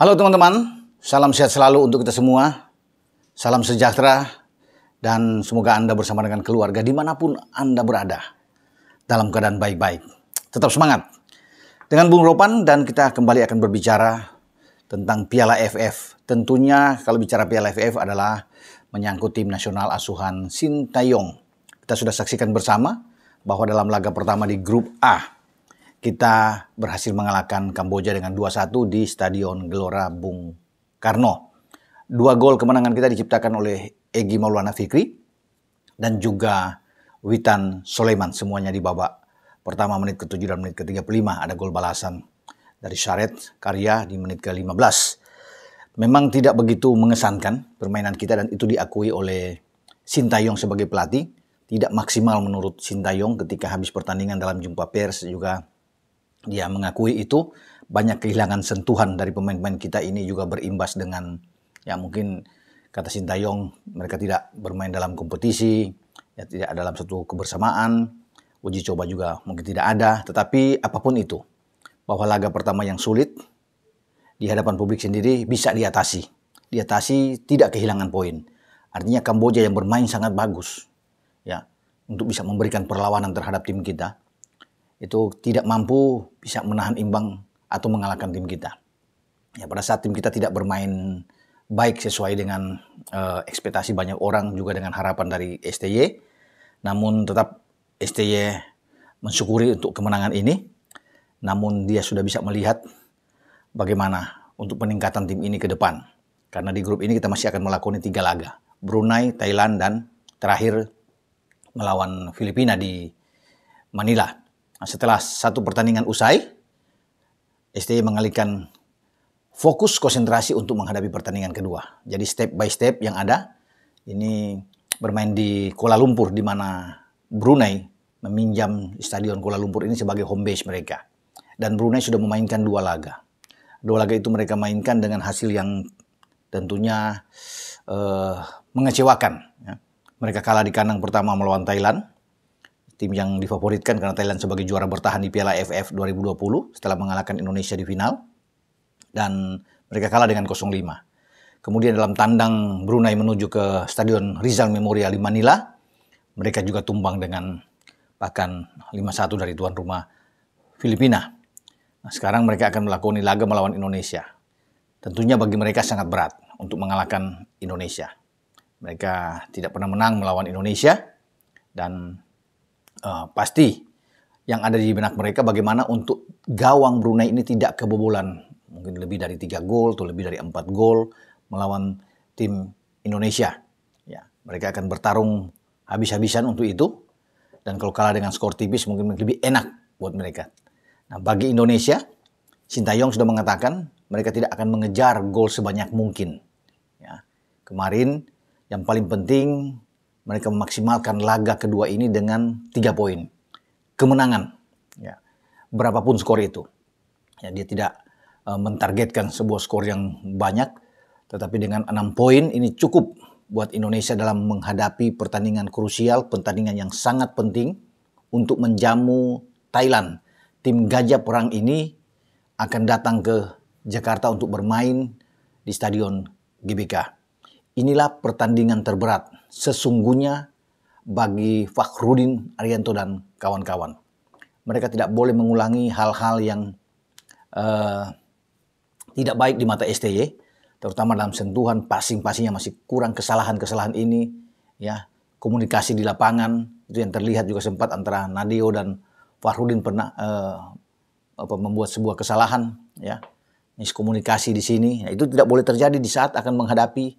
Halo teman-teman, salam sehat selalu untuk kita semua. Salam sejahtera dan semoga Anda bersama dengan keluarga dimanapun Anda berada. Dalam keadaan baik-baik. Tetap semangat. Dengan Bung Ropan dan kita kembali akan berbicara tentang Piala FF. Tentunya kalau bicara Piala FF adalah menyangkut tim nasional asuhan Sintayong. Kita sudah saksikan bersama bahwa dalam laga pertama di grup A kita berhasil mengalahkan Kamboja dengan 2-1 di Stadion Gelora Bung Karno. Dua gol kemenangan kita diciptakan oleh Egi Maulana Fikri dan juga Witan Soleman semuanya di babak pertama menit ke-7 dan menit ke-35 ada gol balasan dari Syaret Karya di menit ke-15. Memang tidak begitu mengesankan permainan kita dan itu diakui oleh Sintayong sebagai pelatih. Tidak maksimal menurut Sintayong ketika habis pertandingan dalam jumpa pers juga dia mengakui itu banyak kehilangan sentuhan dari pemain-pemain kita ini juga berimbas dengan ya mungkin kata Sintayong mereka tidak bermain dalam kompetisi, ya tidak dalam satu kebersamaan, uji coba juga mungkin tidak ada, tetapi apapun itu bahwa laga pertama yang sulit di hadapan publik sendiri bisa diatasi. Diatasi tidak kehilangan poin. Artinya Kamboja yang bermain sangat bagus ya untuk bisa memberikan perlawanan terhadap tim kita itu tidak mampu bisa menahan imbang atau mengalahkan tim kita. Ya, pada saat tim kita tidak bermain baik sesuai dengan uh, ekspektasi banyak orang juga dengan harapan dari STY, namun tetap STY mensyukuri untuk kemenangan ini. Namun dia sudah bisa melihat bagaimana untuk peningkatan tim ini ke depan. Karena di grup ini kita masih akan melakoni tiga laga. Brunei, Thailand, dan terakhir melawan Filipina di Manila. Nah, setelah satu pertandingan usai, STI mengalihkan fokus konsentrasi untuk menghadapi pertandingan kedua. Jadi step by step yang ada, ini bermain di Kuala Lumpur di mana Brunei meminjam Stadion Kuala Lumpur ini sebagai home base mereka. Dan Brunei sudah memainkan dua laga. Dua laga itu mereka mainkan dengan hasil yang tentunya uh, mengecewakan. Ya. Mereka kalah di kandang pertama melawan Thailand, tim yang difavoritkan karena Thailand sebagai juara bertahan di Piala AFF 2020 setelah mengalahkan Indonesia di final dan mereka kalah dengan 0-5. Kemudian dalam tandang Brunei menuju ke Stadion Rizal Memorial di Manila, mereka juga tumbang dengan bahkan 5-1 dari tuan rumah Filipina. Nah, sekarang mereka akan melakukan laga melawan Indonesia. Tentunya bagi mereka sangat berat untuk mengalahkan Indonesia. Mereka tidak pernah menang melawan Indonesia dan uh, pasti yang ada di benak mereka bagaimana untuk gawang Brunei ini tidak kebobolan. Mungkin lebih dari tiga gol atau lebih dari empat gol melawan tim Indonesia. Ya, mereka akan bertarung habis-habisan untuk itu. Dan kalau kalah dengan skor tipis mungkin lebih enak buat mereka. Nah, bagi Indonesia, Sintayong sudah mengatakan mereka tidak akan mengejar gol sebanyak mungkin. Ya, kemarin yang paling penting mereka memaksimalkan laga kedua ini dengan tiga poin kemenangan ya berapapun skor itu ya dia tidak uh, mentargetkan sebuah skor yang banyak tetapi dengan enam poin ini cukup buat Indonesia dalam menghadapi pertandingan krusial pertandingan yang sangat penting untuk menjamu Thailand tim gajah perang ini akan datang ke Jakarta untuk bermain di stadion GBK. Inilah pertandingan terberat sesungguhnya bagi Fakhrudin Arianto dan kawan-kawan. Mereka tidak boleh mengulangi hal-hal yang uh, tidak baik di mata STY, terutama dalam sentuhan passing yang masih kurang kesalahan-kesalahan ini, ya komunikasi di lapangan itu yang terlihat juga sempat antara Nadeo dan Fahrudin pernah uh, apa, membuat sebuah kesalahan, ya miskomunikasi di sini. Nah, itu tidak boleh terjadi di saat akan menghadapi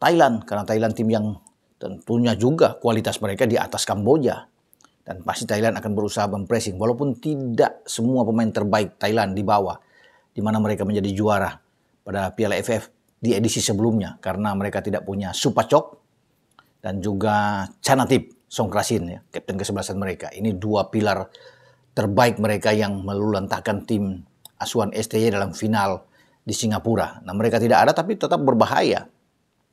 Thailand karena Thailand tim yang Tentunya juga kualitas mereka di atas Kamboja. Dan pasti Thailand akan berusaha mempressing walaupun tidak semua pemain terbaik Thailand di bawah di mana mereka menjadi juara pada Piala ff di edisi sebelumnya karena mereka tidak punya Supacok dan juga Chanatip Songkrasin ya, kapten kesebelasan mereka. Ini dua pilar terbaik mereka yang melulantahkan tim asuhan STY dalam final di Singapura. Nah mereka tidak ada tapi tetap berbahaya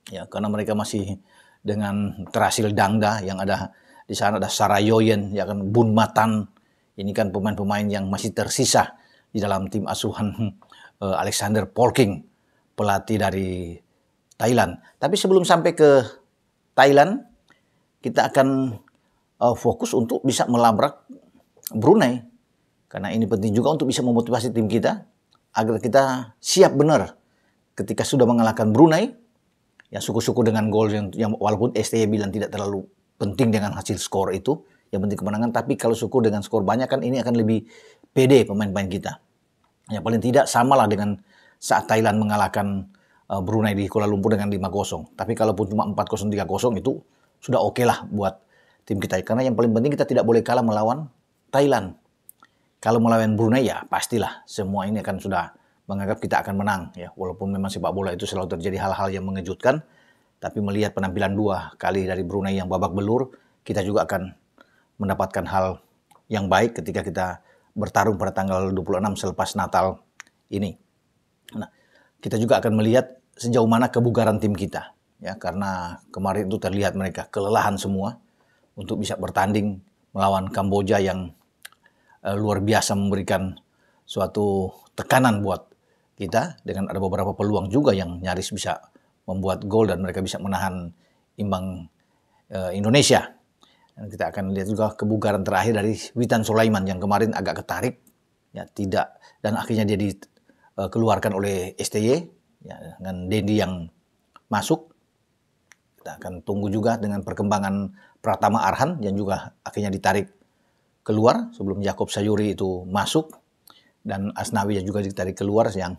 ya karena mereka masih dengan Terasil Dangda yang ada di sana ada Sarayoyen yang akan Bunmatan ini kan pemain-pemain yang masih tersisa di dalam tim asuhan eh, Alexander Polking pelatih dari Thailand. Tapi sebelum sampai ke Thailand kita akan eh, fokus untuk bisa melabrak Brunei karena ini penting juga untuk bisa memotivasi tim kita agar kita siap benar ketika sudah mengalahkan Brunei yang suku-suku dengan gol yang, yang walaupun STY e bilang tidak terlalu penting dengan hasil skor itu yang penting kemenangan tapi kalau suku dengan skor banyak kan ini akan lebih pede pemain-pemain kita yang paling tidak samalah dengan saat Thailand mengalahkan uh, Brunei di Kuala Lumpur dengan 5-0 tapi kalaupun cuma 4-0 3-0 itu sudah oke okay lah buat tim kita karena yang paling penting kita tidak boleh kalah melawan Thailand kalau melawan Brunei ya pastilah semua ini akan sudah menganggap kita akan menang ya walaupun memang sepak bola itu selalu terjadi hal-hal yang mengejutkan tapi melihat penampilan dua kali dari Brunei yang babak belur kita juga akan mendapatkan hal yang baik ketika kita bertarung pada tanggal 26 selepas Natal ini. Nah, kita juga akan melihat sejauh mana kebugaran tim kita ya karena kemarin itu terlihat mereka kelelahan semua untuk bisa bertanding melawan Kamboja yang eh, luar biasa memberikan suatu tekanan buat kita dengan ada beberapa peluang juga yang nyaris bisa membuat gol dan mereka bisa menahan imbang e, Indonesia. Dan kita akan lihat juga kebugaran terakhir dari Witan Sulaiman yang kemarin agak ketarik ya tidak dan akhirnya dia dikeluarkan eh, oleh STY ya, dengan Dendi yang masuk. Kita akan tunggu juga dengan perkembangan Pratama Arhan yang juga akhirnya ditarik keluar sebelum Jakob Sayuri itu masuk dan Asnawi yang juga ditarik keluar yang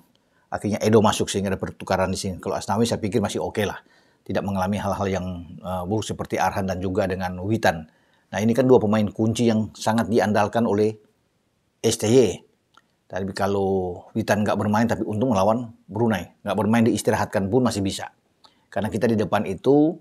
akhirnya Edo masuk sehingga ada pertukaran di sini. Kalau Asnawi saya pikir masih oke okay lah. Tidak mengalami hal-hal yang uh, buruk seperti Arhan dan juga dengan Witan. Nah ini kan dua pemain kunci yang sangat diandalkan oleh STY. Tapi kalau Witan nggak bermain tapi untung melawan Brunei. Nggak bermain diistirahatkan pun masih bisa. Karena kita di depan itu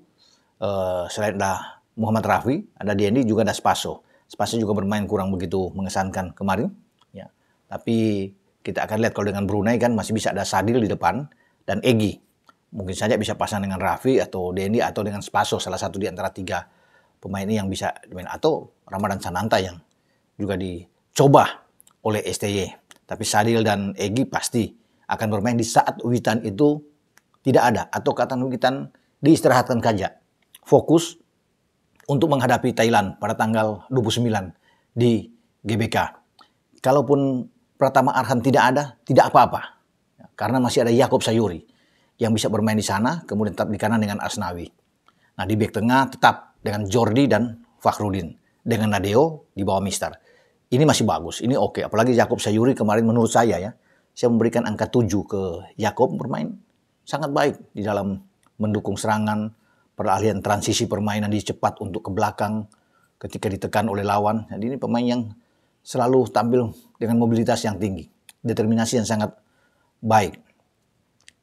uh, selain ada Muhammad Rafi, ada Dendi juga ada Spaso. Spaso juga bermain kurang begitu mengesankan kemarin. Ya. Tapi kita akan lihat kalau dengan Brunei kan masih bisa ada Sadil di depan dan Egi. Mungkin saja bisa pasang dengan Raffi atau Denny atau dengan Spaso salah satu di antara tiga pemain ini yang bisa dimain atau Ramadan Sananta yang juga dicoba oleh STY. Tapi Sadil dan Egi pasti akan bermain di saat Witan itu tidak ada atau kata Witan diistirahatkan saja. Fokus untuk menghadapi Thailand pada tanggal 29 di GBK. Kalaupun Pratama Arhan tidak ada, tidak apa-apa. Ya, karena masih ada Yakob Sayuri yang bisa bermain di sana, kemudian tetap di kanan dengan Asnawi. Nah di back tengah tetap dengan Jordi dan Fakhrudin. Dengan Nadeo di bawah Mister. Ini masih bagus, ini oke. Apalagi Yakob Sayuri kemarin menurut saya ya, saya memberikan angka 7 ke Yakob bermain sangat baik di dalam mendukung serangan, peralihan transisi permainan di cepat untuk ke belakang ketika ditekan oleh lawan. Jadi ini pemain yang selalu tampil dengan mobilitas yang tinggi, determinasi yang sangat baik.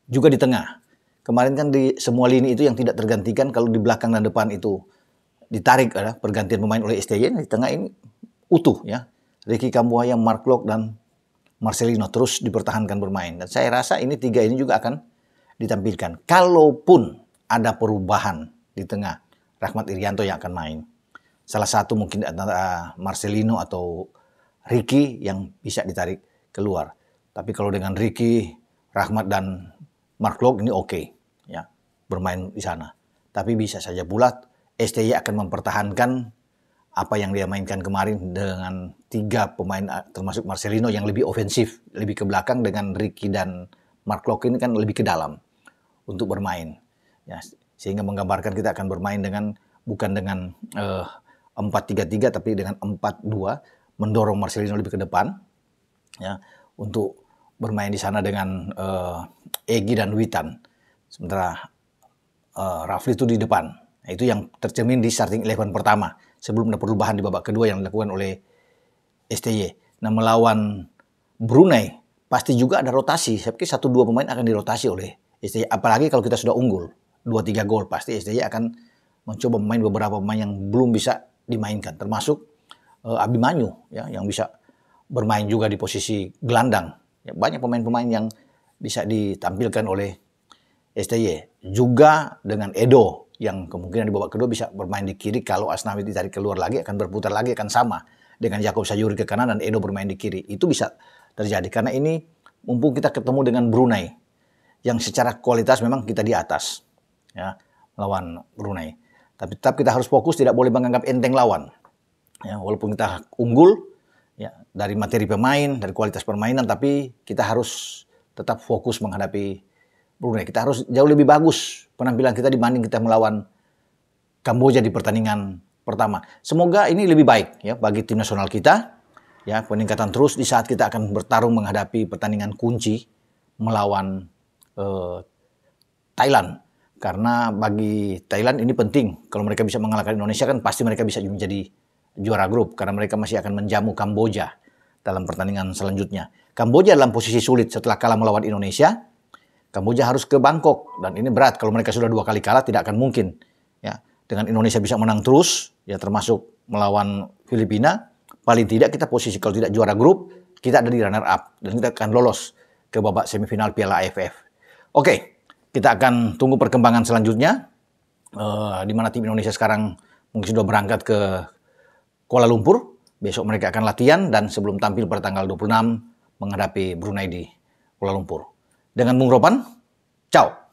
Juga di tengah. Kemarin kan di semua lini itu yang tidak tergantikan kalau di belakang dan depan itu ditarik ada pergantian pemain oleh STY nah, di tengah ini utuh ya. Ricky Kambuaya, Mark Lok dan Marcelino terus dipertahankan bermain dan saya rasa ini tiga ini juga akan ditampilkan. Kalaupun ada perubahan di tengah Rahmat Irianto yang akan main. Salah satu mungkin eh, Marcelino atau Ricky yang bisa ditarik keluar. Tapi kalau dengan Ricky, Rahmat dan Mark Lok ini oke okay, ya bermain di sana. Tapi bisa saja bulat. STY akan mempertahankan apa yang dia mainkan kemarin dengan tiga pemain eh, termasuk Marcelino yang lebih ofensif, lebih ke belakang dengan Ricky dan Mark Lok ini kan lebih ke dalam untuk bermain. Ya, sehingga menggambarkan kita akan bermain dengan bukan dengan uh, eh, 4-3-3 tapi dengan 4-2 mendorong Marcelino lebih ke depan ya untuk bermain di sana dengan uh, Egi dan Witan. Sementara uh, Rafli itu di depan. Nah, itu yang tercermin di starting eleven pertama sebelum ada perubahan di babak kedua yang dilakukan oleh STY. Nah melawan Brunei pasti juga ada rotasi. Saya pikir satu dua pemain akan dirotasi oleh STY. Apalagi kalau kita sudah unggul dua tiga gol pasti STY akan mencoba main beberapa pemain yang belum bisa dimainkan termasuk Eh, Abimanyu ya yang bisa bermain juga di posisi gelandang. Ya, banyak pemain-pemain yang bisa ditampilkan oleh STY. Juga dengan Edo yang kemungkinan di babak kedua bisa bermain di kiri kalau Asnawi ditarik keluar lagi akan berputar lagi akan sama dengan Jakob Sayuri ke kanan dan Edo bermain di kiri. Itu bisa terjadi karena ini mumpung kita ketemu dengan Brunei yang secara kualitas memang kita di atas ya lawan Brunei. Tapi tetap kita harus fokus tidak boleh menganggap enteng lawan. Ya, walaupun kita unggul ya dari materi pemain, dari kualitas permainan, tapi kita harus tetap fokus menghadapi Brunei. Kita harus jauh lebih bagus penampilan kita dibanding kita melawan Kamboja di pertandingan pertama. Semoga ini lebih baik ya bagi tim nasional kita. Ya, peningkatan terus di saat kita akan bertarung menghadapi pertandingan kunci melawan eh, Thailand karena bagi Thailand ini penting. Kalau mereka bisa mengalahkan Indonesia kan pasti mereka bisa menjadi juara grup karena mereka masih akan menjamu Kamboja dalam pertandingan selanjutnya. Kamboja dalam posisi sulit setelah kalah melawan Indonesia. Kamboja harus ke Bangkok dan ini berat kalau mereka sudah dua kali kalah tidak akan mungkin ya dengan Indonesia bisa menang terus ya termasuk melawan Filipina paling tidak kita posisi kalau tidak juara grup kita ada di runner up dan kita akan lolos ke babak semifinal Piala AFF. Oke, kita akan tunggu perkembangan selanjutnya uh, di mana tim Indonesia sekarang mungkin sudah berangkat ke Kuala Lumpur. Besok mereka akan latihan dan sebelum tampil pada tanggal 26 menghadapi Brunei di Kuala Lumpur. Dengan Bung Ropan, ciao.